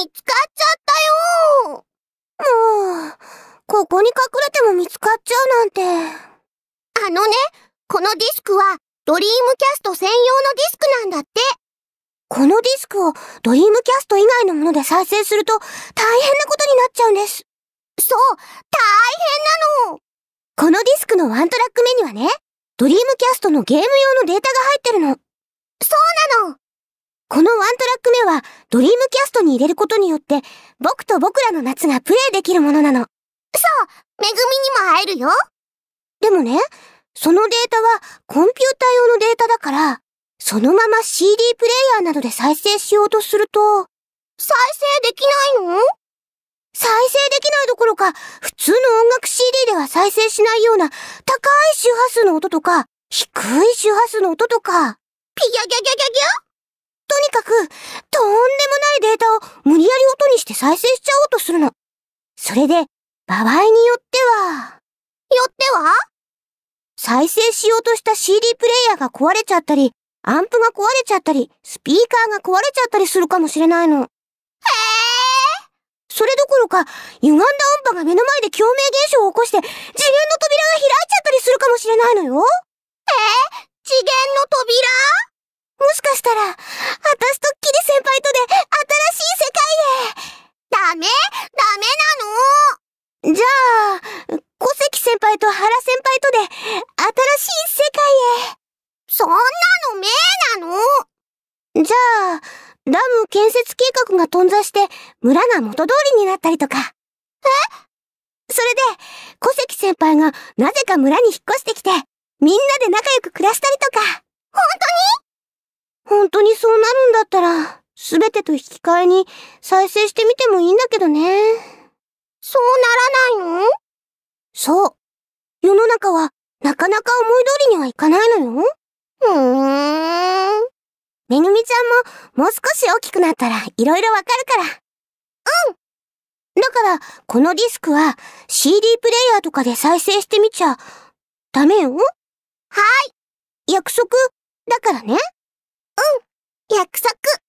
見つかっちゃったよもう、ここに隠れても見つかっちゃうなんて。あのね、このディスクはドリームキャスト専用のディスクなんだって。このディスクをドリームキャスト以外のもので再生すると大変なことになっちゃうんです。そう、大変なのこのディスクのワントラック目にはね、ドリームキャストのゲーム用のデータが入ってるの。そうなのはドリームキャストに入れることによって、僕と僕らの夏がプレイできるものなの。そうめぐみにも会えるよでもね、そのデータはコンピュータ用のデータだから、そのまま CD プレイヤーなどで再生しようとすると、再生できないの再生できないどころか、普通の音楽 CD では再生しないような高い周波数の音とか、低い周波数の音とか、ピギャギャギャギャギャとにかく、とんでもないデータを無理やり音にして再生しちゃおうとするの。それで、場合によっては、よっては再生しようとした CD プレイヤーが壊れちゃったり、アンプが壊れちゃったり、スピーカーが壊れちゃったりするかもしれないの。へえ。それどころか、歪んだ音波が目の前で共鳴現象を起こして、次元の扉が開いちゃったりするかもしれないのよ。へえじゃあ、小関先輩と原先輩とで、新しい世界へ。そんなの命なのじゃあ、ダム建設計画が頓挫して、村が元通りになったりとか。えそれで、小関先輩がなぜか村に引っ越してきて、みんなで仲良く暮らしたりとか。本当に本当にそうなるんだったら、すべてと引き換えに再生してみてもいいんだけどね。そう。世の中は、なかなか思い通りにはいかないのよ。うーん。めぐみちゃんも、もう少し大きくなったら、いろいろわかるから。うんだから、このディスクは CD プレイヤーとかで再生してみちゃダメよ。はい。約束だからね。うん。約束。